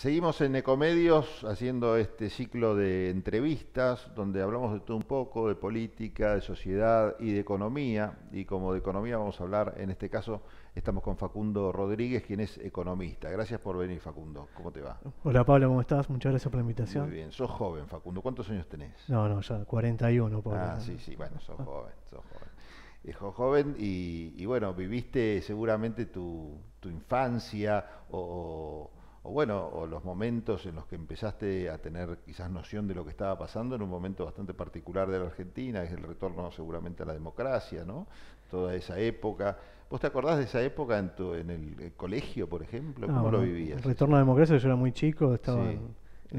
Seguimos en Ecomedios haciendo este ciclo de entrevistas donde hablamos de todo un poco, de política, de sociedad y de economía. Y como de economía vamos a hablar, en este caso estamos con Facundo Rodríguez, quien es economista. Gracias por venir, Facundo. ¿Cómo te va? Hola, Pablo, ¿cómo estás? Muchas gracias por la invitación. Muy bien, sos joven, Facundo. ¿Cuántos años tenés? No, no, ya 41, Pablo. Ah, sí, sí, bueno, sos joven, sos joven y, bueno, viviste seguramente tu infancia o, o bueno, o los momentos en los que empezaste a tener quizás noción de lo que estaba pasando en un momento bastante particular de la Argentina, es el retorno seguramente a la democracia, ¿no? Toda esa época. ¿Vos te acordás de esa época en, tu, en el, eh, colegio, por ejemplo? Ah, ¿Cómo lo vivías? El retorno a la democracia, yo era muy chico, estaba en,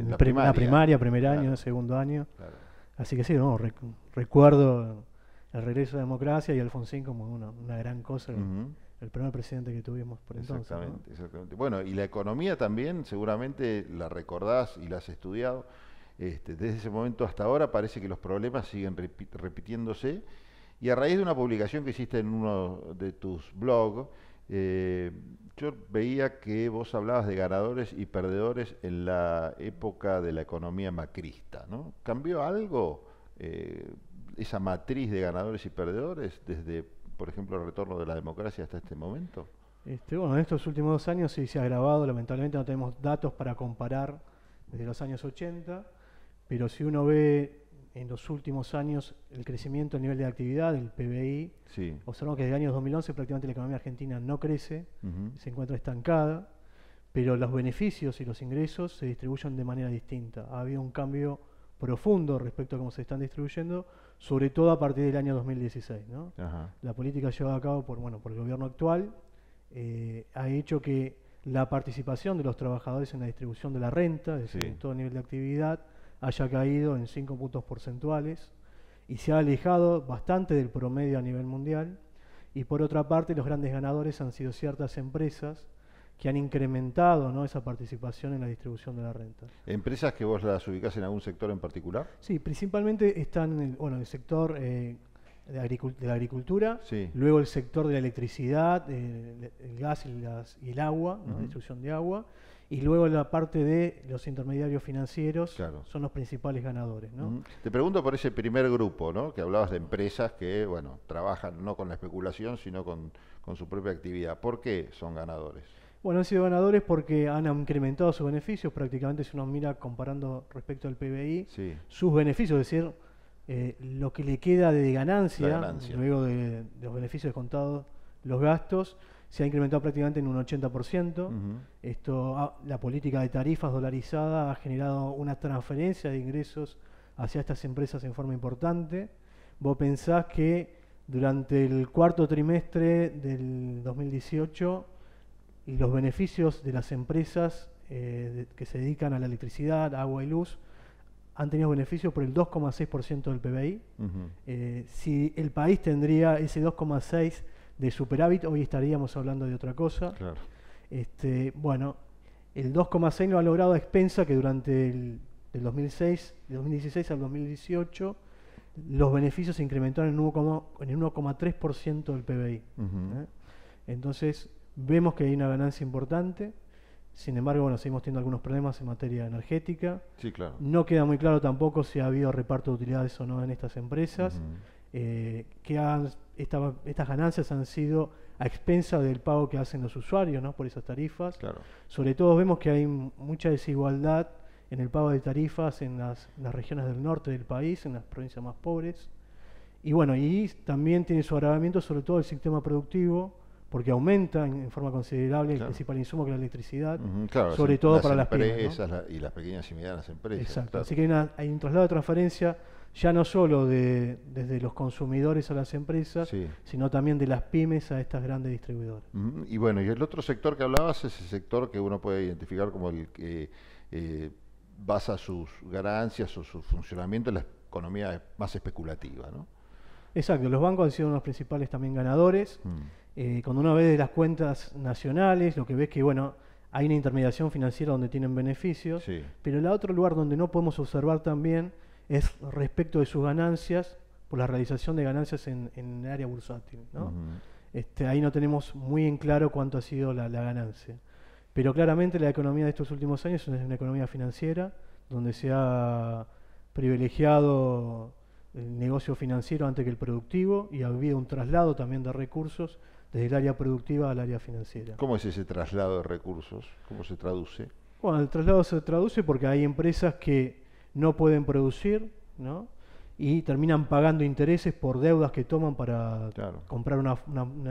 la primaria, primer año, segundo año. Así que sí, no, recuerdo el regreso a la democracia y Alfonsín como una, una gran cosa el primer presidente que tuvimos por entonces. Exactamente, exactamente. Bueno, y la economía también, seguramente la recordás y la has estudiado. Este, desde ese momento hasta ahora parece que los problemas siguen repitiéndose. Y a raíz de una publicación que hiciste en uno de tus blogs, eh, yo veía que vos hablabas de ganadores y perdedores en la época de la economía macrista. ¿no? ¿Cambió algo eh, esa matriz de ganadores y perdedores desde por ejemplo, el retorno de la democracia hasta este momento? Este, bueno, en estos últimos dos años se ha agravado, lamentablemente no tenemos datos para comparar desde los años 80, pero si uno ve en los últimos años el crecimiento del nivel de actividad, el PBI, observamos que desde el año 2011 prácticamente la economía argentina no crece, se encuentra estancada, pero los beneficios y los ingresos se distribuyen de manera distinta. Ha habido un cambio profundo respecto a cómo se están distribuyendo, sobre todo a partir del año 2016. La política llevada a cabo por, bueno, por el gobierno actual eh, ha hecho que la participación de los trabajadores en la distribución de la renta, es decir, en todo nivel de actividad, haya caído en 5 puntos porcentuales y se ha alejado bastante del promedio a nivel mundial. Y por otra parte, los grandes ganadores han sido ciertas empresas que han incrementado esa participación en la distribución de la renta. ¿Empresas que vos las ubicás en algún sector en particular? Sí, principalmente están en el, sector eh, de, la agricultura, luego el sector de la electricidad, eh, el, gas y, el agua, la distribución de agua, y luego la parte de los intermediarios financieros son los principales ganadores. Te pregunto por ese primer grupo, que hablabas de empresas que bueno, trabajan no con la especulación, sino con su propia actividad. ¿Por qué son ganadores? Bueno, han sido ganadores porque han incrementado sus beneficios. Prácticamente, si uno mira comparando respecto al PBI, sus beneficios, es decir, eh, lo que le queda de ganancia, luego de, los beneficios descontados, los gastos, se ha incrementado prácticamente en un 80%. Esto, ah, la política de tarifas dolarizada ha generado una transferencia de ingresos hacia estas empresas en forma importante. Vos pensás que durante el cuarto trimestre del 2018 y los beneficios de las empresas eh, que se dedican a la electricidad, agua y luz han tenido beneficios por el 2,6% del PBI. Eh, si el país tendría ese 2,6% de superávit, hoy estaríamos hablando de otra cosa. Este, bueno, el 2,6% lo ha logrado a expensa que durante el 2006, 2016 al 2018, los beneficios se incrementaron en 1,3% del PBI. ¿Eh? Entonces, Vemos que hay una ganancia importante. Sin embargo, bueno, seguimos teniendo algunos problemas en materia energética. No queda muy claro tampoco si ha habido reparto de utilidades o no en estas empresas. Eh, que estas ganancias han sido a expensa del pago que hacen los usuarios por esas tarifas. Sobre todo vemos que hay mucha desigualdad en el pago de tarifas en las, las regiones del norte del país, en las provincias más pobres. Y bueno, y también tiene su agravamiento sobre todo el sistema productivo, porque aumenta en, forma considerable el principal insumo que es la electricidad, sobre todo para las pymes. y las pequeñas y medianas empresas. Exacto, así que hay, un traslado de transferencia ya no solo de, desde los consumidores a las empresas, sino también de las pymes a estas grandes distribuidoras. Y bueno, y el otro sector que hablabas es el sector que uno puede identificar como el que eh, basa sus ganancias o su funcionamiento en la economía más especulativa, ¿no? Exacto, los bancos han sido unos principales también ganadores. Mm. Eh, cuando uno ve las cuentas nacionales, lo que ves es que, bueno, hay una intermediación financiera donde tienen beneficios, pero el otro lugar donde no podemos observar también es respecto de sus ganancias por la realización de ganancias en, el área bursátil. este, ahí no tenemos muy en claro cuánto ha sido la, la, ganancia. Pero claramente la economía de estos últimos años es una economía financiera, donde se ha privilegiado el negocio financiero antes que el productivo y ha habido un traslado también de recursos desde el área productiva al área financiera. ¿Cómo es ese traslado de recursos? ¿Cómo se traduce? Bueno, el traslado se traduce porque hay empresas que no pueden producir, ¿no? Y terminan pagando intereses por deudas que toman para comprar una,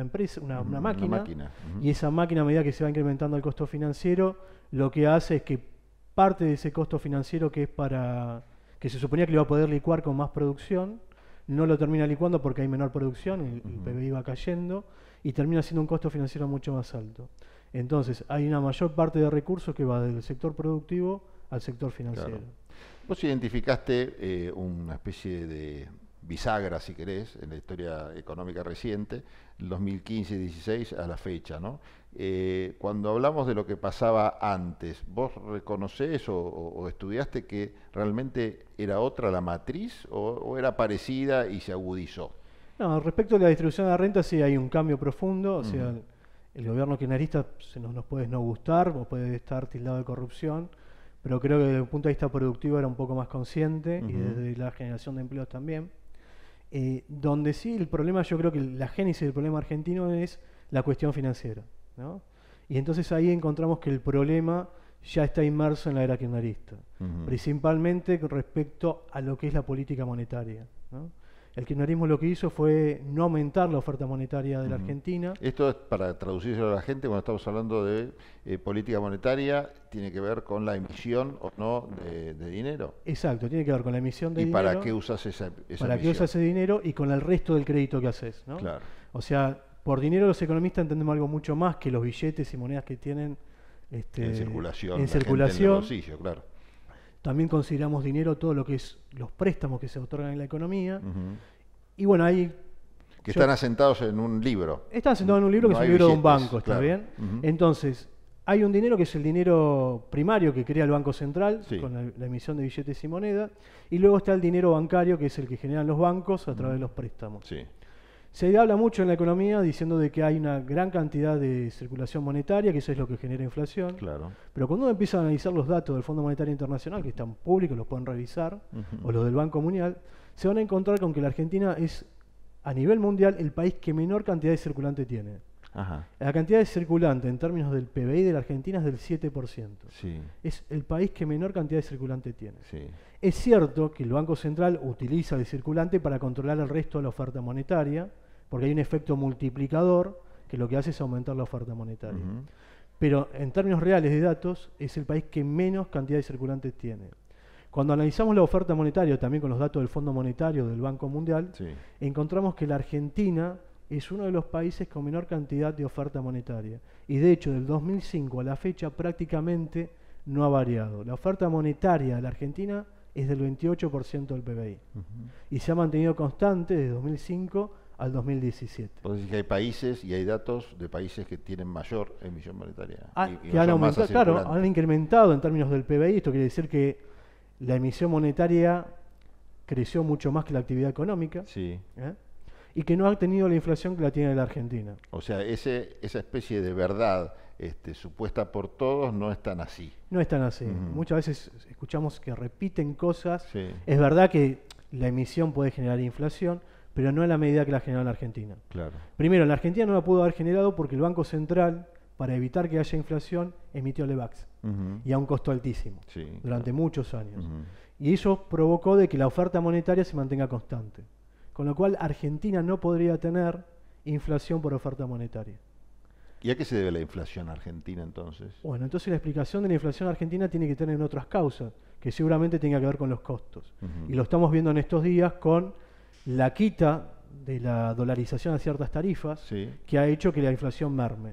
empresa, una, máquina. Y esa máquina, a medida que se va incrementando el costo financiero, lo que hace es que parte de ese costo financiero que es para que se suponía que lo iba a poder licuar con más producción, no lo termina licuando porque hay menor producción, el, el PBI va cayendo y termina siendo un costo financiero mucho más alto. Entonces, hay una mayor parte de recursos que va del sector productivo al sector financiero. Vos identificaste eh, una especie de bisagra, si querés, en la historia económica reciente, 2015-16 a la fecha, eh, cuando hablamos de lo que pasaba antes, ¿vos reconocés o, estudiaste que realmente era otra la matriz o era parecida y se agudizó? No, respecto a la distribución de la renta sí hay un cambio profundo, o sea, el, gobierno kirchnerista se nos, puede no gustar, o puede estar tildado de corrupción, pero creo que desde el punto de vista productivo era un poco más consciente y desde la generación de empleos también. Eh, donde sí el problema, yo creo que la génesis del problema argentino es la cuestión financiera. ¿no? Y entonces ahí encontramos que el problema ya está inmerso en la era kirchnerista, principalmente con respecto a lo que es la política monetaria. ¿no? El kirchnerismo lo que hizo fue no aumentar la oferta monetaria de la Argentina. Esto es para traducirse a la gente, cuando estamos hablando de eh, política monetaria, tiene que ver con la emisión o no de, dinero. Exacto, tiene que ver con la emisión de dinero. ¿Y para qué usas esa, esa Para qué usas ese dinero y con el resto del crédito que haces. ¿no? Claro. O sea, por dinero los economistas entendemos algo mucho más que los billetes y monedas que tienen este, en circulación. En circulación. En el bolsillo, claro. También consideramos dinero todo lo que es los préstamos que se otorgan en la economía. Y bueno, hay que están asentados en un libro. Están asentados en un libro que es el libro de un banco, ¿está bien? Entonces, hay un dinero que es el dinero primario que crea el Banco Central con la, emisión de billetes y moneda, y luego está el dinero bancario que es el que generan los bancos a través de los préstamos. Sí. Se habla mucho en la economía diciendo de que hay una gran cantidad de circulación monetaria, que eso es lo que genera inflación. Claro. Pero cuando uno empieza a analizar los datos del Fondo Monetario Internacional, que están públicos, los pueden revisar, o los del Banco Mundial, se van a encontrar con que la Argentina es a nivel mundial el país que menor cantidad de circulante tiene. Ajá. La cantidad de circulante en términos del PBI de la Argentina es del 7%. Sí. Es el país que menor cantidad de circulante tiene. Es cierto que el Banco Central utiliza el circulante para controlar el resto de la oferta monetaria porque hay un efecto multiplicador que lo que hace es aumentar la oferta monetaria. Pero en términos reales de datos, es el país que menos cantidad de circulantes tiene. Cuando analizamos la oferta monetaria, también con los datos del Fondo Monetario del Banco Mundial, encontramos que la Argentina es uno de los países con menor cantidad de oferta monetaria. Y de hecho, del 2005 a la fecha prácticamente no ha variado. La oferta monetaria de la Argentina es del 28% del PBI. Y se ha mantenido constante desde 2005 al 2017. decir que hay países y hay datos de países que tienen mayor emisión monetaria. Ah, claro, han incrementado en términos del PBI, esto quiere decir que la emisión monetaria creció mucho más que la actividad económica. Sí. ¿eh? Y que no ha tenido la inflación que la tiene la Argentina. O sea, ese, esa especie de verdad este, supuesta por todos no es tan así. No es tan así. Muchas veces escuchamos que repiten cosas. Sí. Es verdad que la emisión puede generar inflación, pero no a la medida que la generó la Argentina. Claro. Primero, la Argentina no la pudo haber generado porque el Banco Central, para evitar que haya inflación, emitió LEVAX y a un costo altísimo durante muchos años. Y eso provocó de que la oferta monetaria se mantenga constante. Con lo cual, Argentina no podría tener inflación por oferta monetaria. ¿Y a qué se debe la inflación argentina entonces? Bueno, entonces la explicación de la inflación argentina tiene que tener otras causas, que seguramente tenga que ver con los costos. Y lo estamos viendo en estos días con la quita de la dolarización a ciertas tarifas que ha hecho que la inflación merme.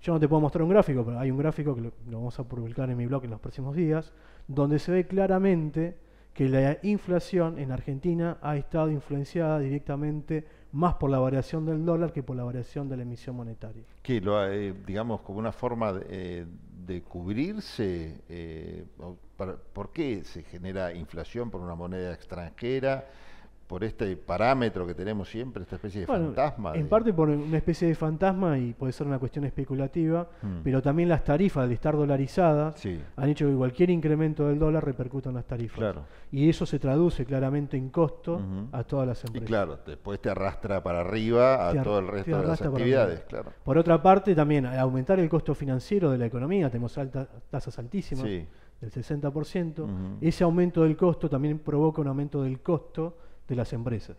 Yo no te puedo mostrar un gráfico, pero hay un gráfico que lo, vamos a publicar en mi blog en los próximos días, donde se ve claramente que la inflación en Argentina ha estado influenciada directamente más por la variación del dólar que por la variación de la emisión monetaria. Que lo, eh, digamos, como una forma de, eh, cubrirse, eh, ¿por qué se genera inflación por una moneda extranjera? por este parámetro que tenemos siempre, esta especie de fantasma. En parte por una especie de fantasma y puede ser una cuestión especulativa, hmm. pero también las tarifas al estar dolarizadas han hecho que cualquier incremento del dólar repercuta en las tarifas. Y eso se traduce claramente en costo a todas las empresas. Y claro, después te arrastra para arriba a todo el resto de las actividades. Claro. Por otra parte, también al aumentar el costo financiero de la economía, tenemos tasas altísimas. del 60%, ese aumento del costo también provoca un aumento del costo de las empresas.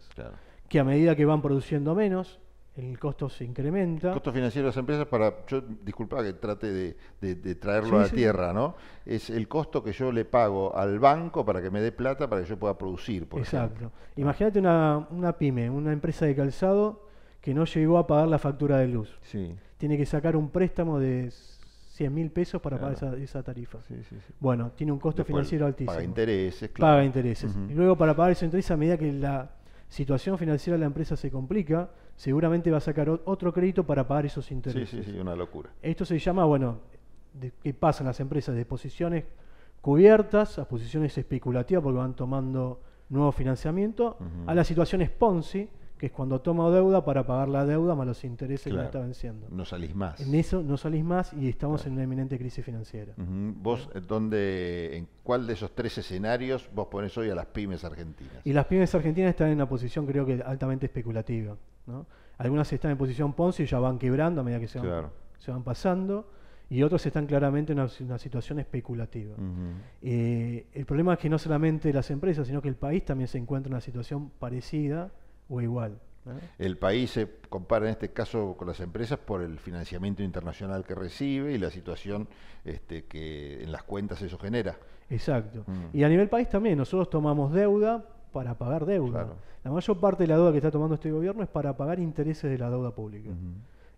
Que a medida que van produciendo menos, el costo se incrementa. El costo financiero de las empresas, para yo disculpa que trate de, traerlo a la tierra, ¿no? Es el costo que yo le pago al banco para que me dé plata para que yo pueda producir, por Exacto. Imagínate una, una pyme, una empresa de calzado que no llegó a pagar la factura de luz. Sí. Tiene que sacar un préstamo de 100 mil pesos para pagar esa, tarifa. Bueno, tiene un costo financiero altísimo. Paga intereses, claro. Paga intereses. Y luego para pagar esos intereses, a medida que la situación financiera de la empresa se complica, seguramente va a sacar otro crédito para pagar esos intereses. Sí, sí, sí, una locura. Esto se llama, bueno, de, ¿qué pasan las empresas? De posiciones cubiertas a posiciones especulativas porque van tomando nuevo financiamiento, a las situaciones Ponzi, que es cuando toma deuda para pagar la deuda más los intereses que está venciendo. No salís más. En eso no salís más y estamos en una eminente crisis financiera. ¿Vos dónde, en cuál de esos tres escenarios vos pones hoy a las pymes argentinas? Y las pymes argentinas están en una posición creo que altamente especulativa. ¿no? Algunas están en posición Ponzi y ya van quebrando a medida que se van, pasando y otros están claramente en una, situación especulativa. Eh, el problema es que no solamente las empresas, sino que el país también se encuentra en una situación parecida o igual. El país se compara en este caso con las empresas por el financiamiento internacional que recibe y la situación este, que en las cuentas eso genera. Exacto. Mm. Y a nivel país también, nosotros tomamos deuda para pagar deuda. La mayor parte de la deuda que está tomando este gobierno es para pagar intereses de la deuda pública.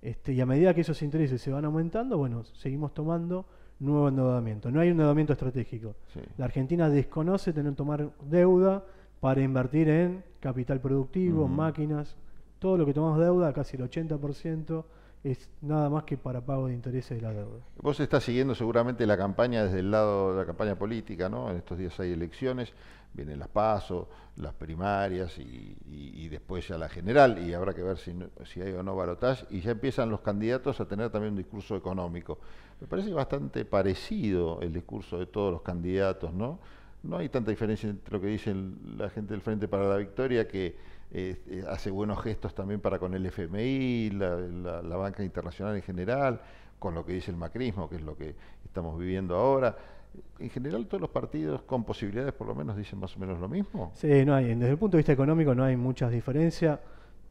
este, y a medida que esos intereses se van aumentando, bueno, seguimos tomando nuevo endeudamiento. No hay un endeudamiento estratégico. La Argentina desconoce tener tomar deuda para invertir en capital productivo, máquinas, todo lo que tomamos deuda, casi el 80%, es nada más que para pago de intereses de la deuda. Vos estás siguiendo seguramente la campaña desde el lado de la campaña política, ¿no? En estos días hay elecciones, vienen las PASO, las primarias y, después ya la general, y habrá que ver si, hay o no balotaje, y ya empiezan los candidatos a tener también un discurso económico. Me parece bastante parecido el discurso de todos los candidatos, ¿no? no hay tanta diferencia entre lo que dice la gente del Frente para la Victoria, que eh, eh, hace buenos gestos también para con el FMI, la, banca internacional en general, con lo que dice el macrismo, que es lo que estamos viviendo ahora. En general, todos los partidos con posibilidades, por lo menos, dicen más o menos lo mismo. Sí, no hay. Desde el punto de vista económico no hay muchas diferencias,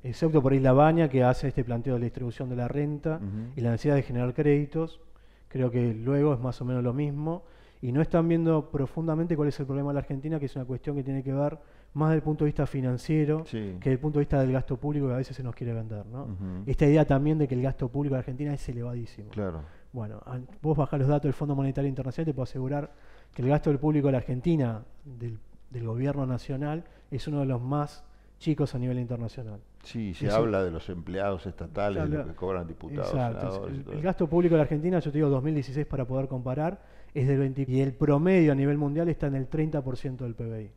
excepto por Isla Baña, que hace este planteo de la distribución de la renta y la necesidad de generar créditos. Creo que luego es más o menos lo mismo y no están viendo profundamente cuál es el problema de la Argentina, que es una cuestión que tiene que ver más del punto de vista financiero Que que del punto de vista del gasto público que a veces se nos quiere vender. ¿no? Esta idea también de que el gasto público de Argentina es elevadísimo. Claro. Bueno, vos bajás los datos del Fondo Monetario Internacional y te puedo asegurar que el gasto del público de la Argentina, del, gobierno nacional, es uno de los más chicos a nivel internacional. Sí, se habla de los empleados estatales, de los que cobran diputados. Exacto. el, el, gasto público de la Argentina, yo te digo 2016 para poder comparar, es del Y el promedio a nivel mundial está en el 30% del PBI.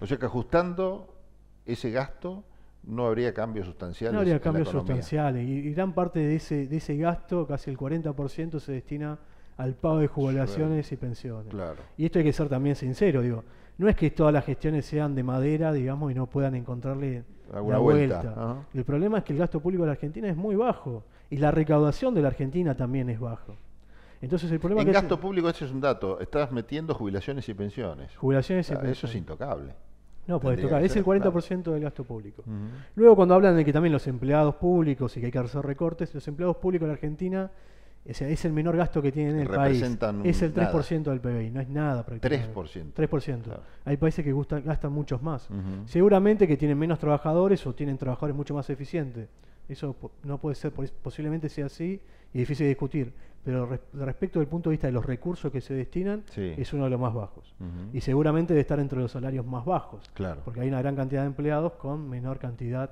O sea que ajustando ese gasto no habría cambios sustanciales. No habría cambios sustanciales. Y, gran parte de ese, de ese gasto, casi el 40%, se destina al pago de jubilaciones y pensiones. Y esto hay que ser también sincero, digo. No es que todas las gestiones sean de madera, digamos, y no puedan encontrarle la vuelta. vuelta. El problema es que el gasto público de la Argentina es muy bajo y la recaudación de la Argentina también es bajo. Entonces el problema en que gasto público ese es un dato, estás metiendo jubilaciones y pensiones. Jubilaciones y ah, Eso es intocable. No puede tocar, es el 40% del gasto público. Luego cuando hablan de que también los empleados públicos y que hay que hacer recortes, los empleados públicos en Argentina es el menor gasto que tienen en el Representan país. Es el 3% del PBI, no es nada prácticamente. 3%. 3%. Hay países que gustan, gastan muchos más. Seguramente que tienen menos trabajadores o tienen trabajadores mucho más eficientes. Eso no puede ser, posiblemente sea así y difícil de discutir, pero respecto del punto de vista de los recursos que se destinan, es uno de los más bajos. Y seguramente de estar entre los salarios más bajos, claro. porque hay una gran cantidad de empleados con menor cantidad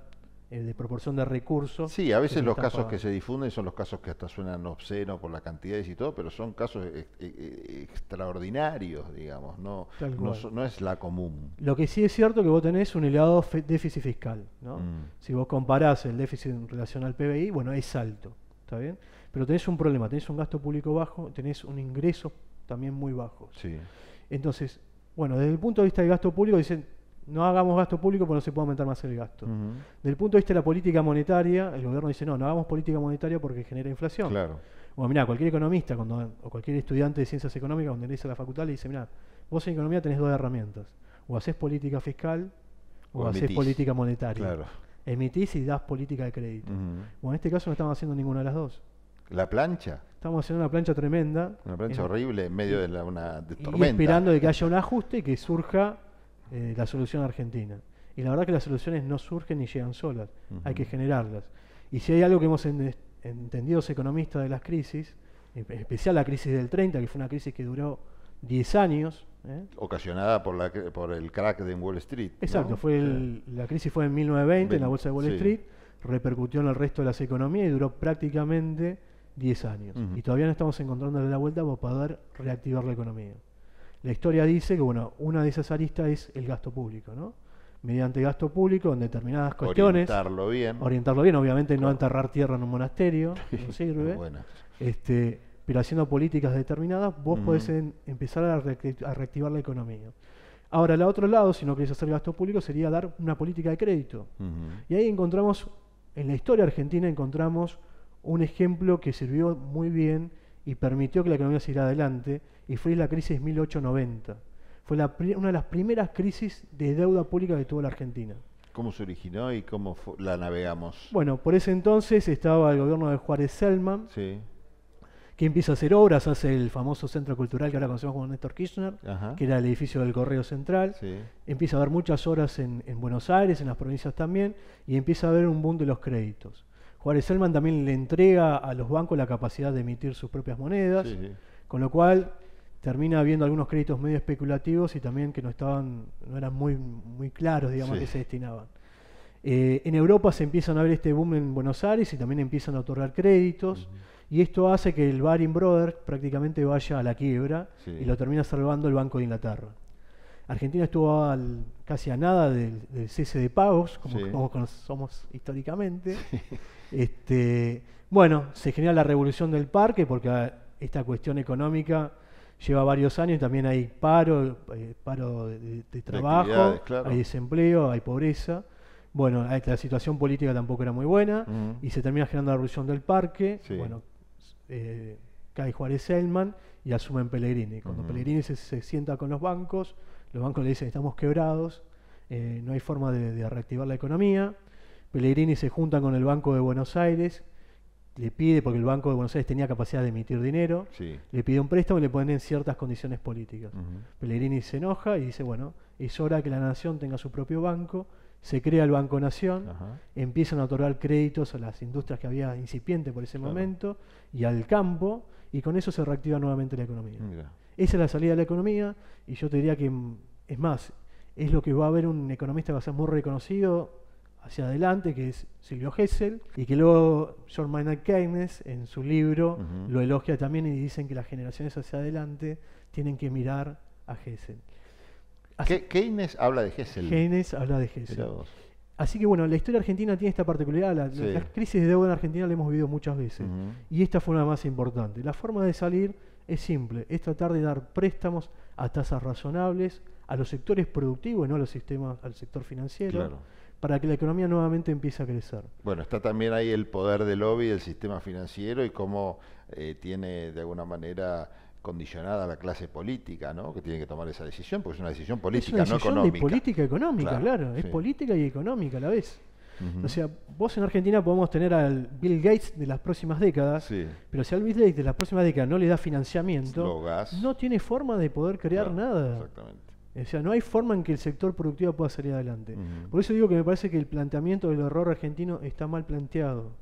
eh, de proporción de recursos. Sí, a veces los casos que se difunden son los casos que hasta suenan obsceno por la cantidades y todo, pero son casos e-, e-, e-, extraordinarios, digamos, no, no, es la común. Lo que sí es cierto que vos tenés un elevado déficit fiscal, ¿no? Mm. Si vos comparás el déficit en relación al PBI, bueno, es alto, ¿está bien? Pero tenés un problema, tenés un gasto público bajo, tenés un ingreso también muy bajo. Entonces, bueno, desde el punto de vista del gasto público dicen, no hagamos gasto público porque no se puede aumentar más el gasto. Del Desde el punto de vista de la política monetaria, el gobierno dice, no, no hagamos política monetaria porque genera inflación. Claro. Bueno, mira, cualquier economista cuando, o cualquier estudiante de ciencias económicas cuando ingresa a la facultad le dice, mira, vos en economía tenés dos herramientas. O haces política fiscal o, hacés política monetaria. Claro. Emitís y das política de crédito. Bueno, en este caso no estamos haciendo ninguna de las dos. La plancha. Estamos haciendo una plancha tremenda. Una plancha eh, horrible en medio de una tormenta. esperando de que haya un ajuste y que surja eh, la solución argentina. Y la verdad que las soluciones no surgen ni llegan solas, hay que generarlas. Y si hay algo que hemos entendido los economistas de las crisis, en especial la crisis del 30, que fue una crisis que duró 10 años. ¿eh? Ocasionada por, la, por el crack de Wall Street. Exacto, fue la crisis fue en 1920 en la bolsa de Wall Street, repercutió en el resto de las economías y duró prácticamente 10 años. Y todavía no estamos encontrándole la vuelta para poder reactivar la economía. La historia dice que bueno, una de esas aristas es el gasto público, ¿no? Mediante gasto público en determinadas cuestiones. Orientarlo bien. Orientarlo bien, obviamente no enterrar tierra en un monasterio, que no sirve. Este, pero haciendo políticas determinadas, vos podés empezar a, reactivar la economía. Ahora, el otro lado, si no querés hacer gasto público, sería dar una política de crédito. Y ahí encontramos, en la historia argentina encontramos un ejemplo que sirvió muy bien y permitió que la economía siguiera adelante, y fue la crisis 1890. Fue una de las primeras crisis de deuda pública que tuvo la Argentina. ¿Cómo se originó y cómo la navegamos? Bueno, por ese entonces estaba el gobierno de Juárez Selman, que empieza a hacer obras, hace el famoso centro cultural que ahora conocemos como Néstor Kirchner, que era el edificio del Correo Central. Empieza a haber muchas obras en Buenos Aires, en las provincias también, y empieza a haber un boom de los créditos. Juárez Selman también le entrega a los bancos la capacidad de emitir sus propias monedas, con lo cual termina habiendo algunos créditos medio especulativos y también que no estaban, no eran muy, muy claros, digamos, que se destinaban. Eh, en Europa se empiezan a ver este boom en Buenos Aires y también empiezan a otorgar créditos. Y esto hace que el Baring Brothers prácticamente vaya a la quiebra y lo termina salvando el Banco de Inglaterra. Argentina estuvo casi a nada del, cese de pagos, como, todos somos históricamente. Este, bueno, se genera la revolución del parque porque ah, esta cuestión económica lleva varios años, también hay paro, eh, paro de, trabajo, hay desempleo, hay pobreza. Bueno, la situación política tampoco era muy buena y se termina generando la revolución del parque. Bueno, eh, cae Juárez elman y asumen Pellegrini. Cuando Pellegrini se, sienta con los bancos, los bancos le dicen estamos quebrados, eh, no hay forma de reactivar la economía. Pellegrini se junta con el Banco de Buenos Aires, le pide, porque el Banco de Buenos Aires tenía capacidad de emitir dinero, le pide un préstamo y le ponen ciertas condiciones políticas. Pellegrini se enoja y dice, bueno, es hora que la nación tenga su propio banco, se crea el Banco Nación, empiezan a otorgar créditos a las industrias que había incipiente por ese momento y al campo, y con eso se reactiva nuevamente la economía. Esa es la salida de la economía y yo te diría que, mm, es más, es lo que va a haber un economista que va a ser muy reconocido hacia adelante, que es Silvio Hessel, y que luego John Maynard Keynes en su libro lo elogia también y dicen que las generaciones hacia adelante tienen que mirar a Hessel. Keynes habla de Hessel. Keynes habla de Hessel. Así que bueno, la historia argentina tiene esta particularidad, la, las crisis de deuda en Argentina la hemos vivido muchas veces, y esta fue la más importante. La forma de salir es simple, es tratar de dar préstamos a tasas razonables a los sectores productivos y no a los sistemas, al sector financiero para que la economía nuevamente empiece a crecer. Bueno, está también ahí el poder del lobby del sistema financiero y cómo eh, tiene de alguna manera condicionada la clase política, ¿no? Que tiene que tomar esa decisión, porque es una decisión política, es una decisión económica. De política económica, claro, es política y económica a la vez. O sea, vos en Argentina podemos tener al Bill Gates de las próximas décadas, pero si al Bill Gates de las próximas décadas no le da financiamiento, no tiene forma de poder crear nada. Exactamente. O sea, no hay forma en que el sector productivo pueda salir adelante. Por eso digo que me parece que el planteamiento del error argentino está mal planteado.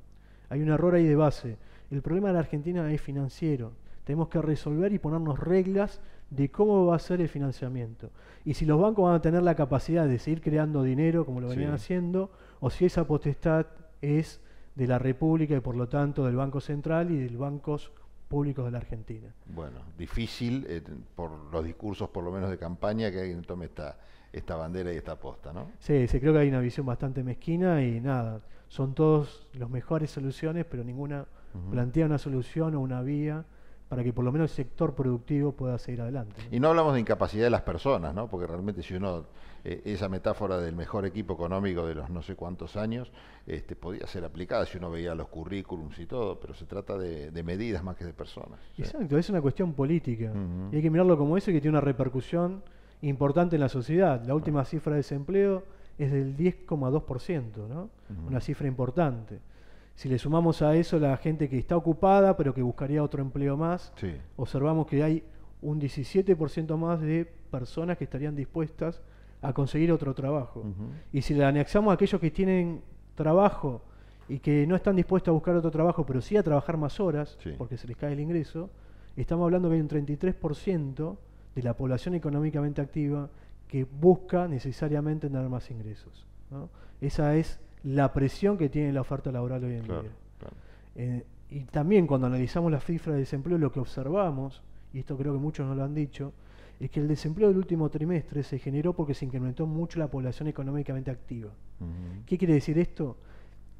Hay un error ahí de base. El problema de la Argentina es financiero. Tenemos que resolver y ponernos reglas de cómo va a ser el financiamiento. Y si los bancos van a tener la capacidad de seguir creando dinero como lo venían haciendo, o si esa potestad es de la República y por lo tanto del Banco Central y del Banco públicos de la Argentina. Bueno, difícil eh, por los discursos, por lo menos de campaña, que alguien tome esta, esta bandera y esta posta, ¿no? Sí, se creo que hay una visión bastante mezquina y nada, son todos las mejores soluciones, pero ninguna plantea una solución o una vía para que por lo menos el sector productivo pueda seguir adelante. Y no hablamos de incapacidad de las personas, ¿no? porque realmente si uno, eh, esa metáfora del mejor equipo económico de los no sé cuántos años, este, podía ser aplicada si uno veía los currículums y todo, pero se trata de, medidas más que de personas. Exacto, es una cuestión política, y hay que mirarlo como eso que tiene una repercusión importante en la sociedad. La última cifra de desempleo es del 10,2%, una cifra importante. Si le sumamos a eso la gente que está ocupada pero que buscaría otro empleo más, observamos que hay un 17% más de personas que estarían dispuestas a conseguir otro trabajo. Y si le anexamos a aquellos que tienen trabajo y que no están dispuestos a buscar otro trabajo, pero sí a trabajar más horas, porque se les cae el ingreso, estamos hablando que hay un 33% de la población económicamente activa que busca necesariamente dar más ingresos. Esa es la presión que tiene la oferta laboral hoy en día. Eh, y también cuando analizamos las cifras de desempleo, lo que observamos, y esto creo que muchos no lo han dicho, es que el desempleo del último trimestre se generó porque se incrementó mucho la población económicamente activa. ¿Qué quiere decir esto?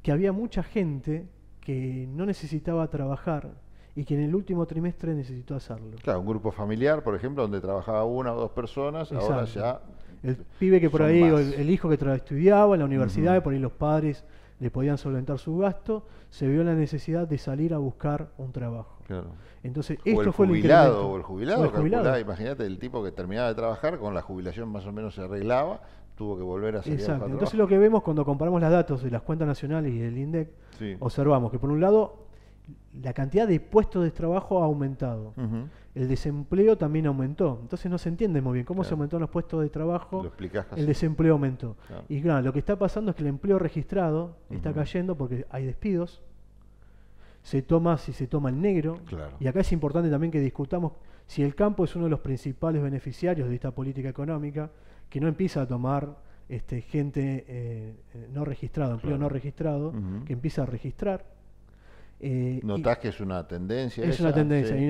Que había mucha gente que no necesitaba trabajar y que en el último trimestre necesitó hacerlo. Claro, un grupo familiar, por ejemplo, donde trabajaba una o dos personas, ahora ya... El pibe que por ahí, el, hijo que estudiaba en la universidad, por ahí los padres le podían solventar su gasto, se vio la necesidad de salir a buscar un trabajo. Claro. Entonces, esto fue jubilado, el jubilado O el jubilado, imagínate, el tipo que terminaba de trabajar, con la jubilación más o menos se arreglaba, tuvo que volver a salir Exacto. Entonces, lo que vemos cuando comparamos los datos de las cuentas nacionales y del INDEC, observamos que por un lado la cantidad de puestos de trabajo ha aumentado. El desempleo también aumentó. Entonces no se entiende muy bien cómo se aumentaron los puestos de trabajo. Lo el desempleo aumentó. Y claro, lo que está pasando es que el empleo registrado está cayendo porque hay despidos. Se toma si se toma el negro. Y acá es importante también que discutamos si el campo es uno de los principales beneficiarios de esta política económica, que no empieza a tomar este, gente no registrada, eh, empleo eh, no registrado, que empieza a registrar Notas eh, Notás que es una tendencia. Es una tendencia. hay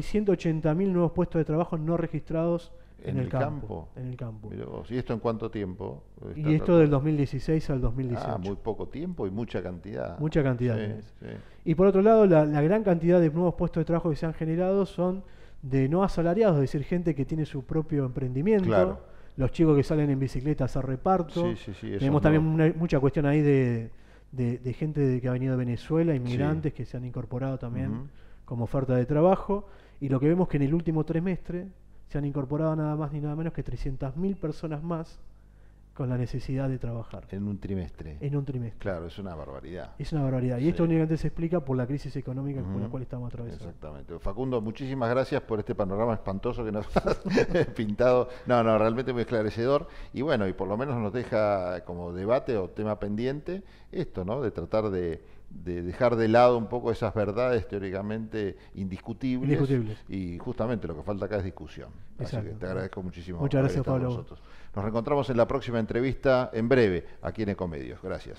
180.000 nuevos puestos de trabajo no registrados en, el, campo, En el campo. ¿Y esto en cuánto tiempo? y esto del 2016 al 2018. Ah, muy poco tiempo y mucha cantidad. Mucha cantidad. Y por otro lado, la, gran cantidad de nuevos puestos de trabajo que se han generado son de no asalariados, es decir, gente que tiene su propio emprendimiento. Los chicos que salen en bicicleta a reparto. Sí, Tenemos también mucha cuestión ahí de de, de gente que ha venido de Venezuela, inmigrantes que se han incorporado también como oferta de trabajo. Y lo que vemos que en el último trimestre se han incorporado nada más ni nada menos que 300.000 personas más con la necesidad de trabajar. En un trimestre. En un trimestre. Claro, es una barbaridad. Es una barbaridad. Y esto únicamente se explica por la crisis económica con por la cual estamos atravesando. Exactamente. Facundo, muchísimas gracias por este panorama espantoso que nos has pintado. No, no, realmente muy esclarecedor. Y bueno, y por lo menos nos deja como debate o tema pendiente esto, ¿no? De tratar de dejar de lado un poco esas verdades teóricamente indiscutibles, indiscutibles. y justamente lo que falta acá es discusión. Así que te agradezco muchísimo. Muchas gracias, Pablo. Nos reencontramos en la próxima entrevista en breve aquí en Ecomedios. Gracias.